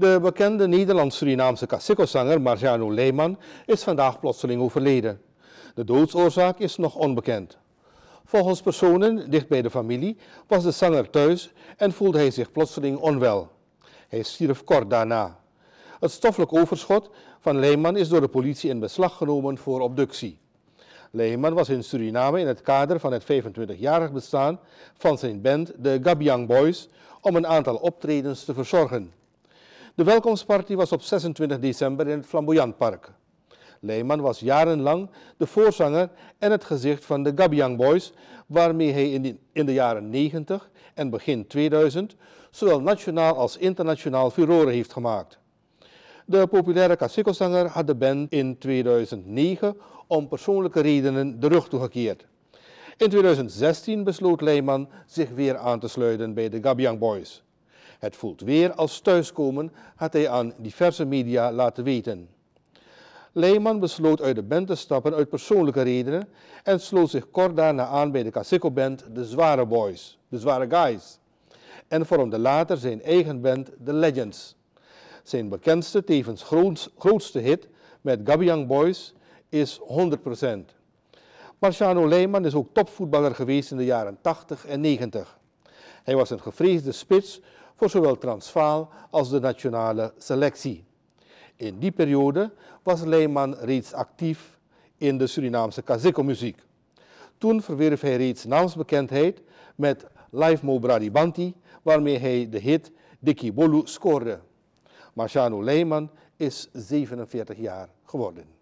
De bekende Nederlands-Surinaamse kassikkelzanger Marjano Leijman is vandaag plotseling overleden. De doodsoorzaak is nog onbekend. Volgens personen dicht bij de familie was de zanger thuis en voelde hij zich plotseling onwel. Hij stierf kort daarna. Het stoffelijk overschot van Leijman is door de politie in beslag genomen voor abductie. Leijman was in Suriname in het kader van het 25-jarig bestaan van zijn band de Gabiang Boys om een aantal optredens te verzorgen. De welkomstpartij was op 26 december in het Flamboyant Park. Leijman was jarenlang de voorzanger en het gezicht van de Gabiang Boys, waarmee hij in de, jaren 90 en begin 2000 zowel nationaal als internationaal furoren heeft gemaakt. De populaire casico had de band in 2009 om persoonlijke redenen de rug toegekeerd. In 2016 besloot Leijman zich weer aan te sluiten bij de Gabiang Boys. Het voelt weer als thuiskomen, had hij aan diverse media laten weten. Leijman besloot uit de band te stappen uit persoonlijke redenen en sloot zich kort daarna aan bij de Casico Band De Zware Boys, De Zware Guys, en vormde later zijn eigen band The Legends. Zijn bekendste, tevens grootste hit met Young Boys is 100%. Marciano Leijman is ook topvoetballer geweest in de jaren 80 en 90. Hij was een gevreesde spits voor zowel Transvaal als de nationale selectie. In die periode was Leijman reeds actief in de Surinaamse kazikkelmuziek. muziek Toen verwierf hij reeds naamsbekendheid met Live Mo Bradibanti, waarmee hij de hit Dikkie Bolu scoorde. Marciano Leijman is 47 jaar geworden.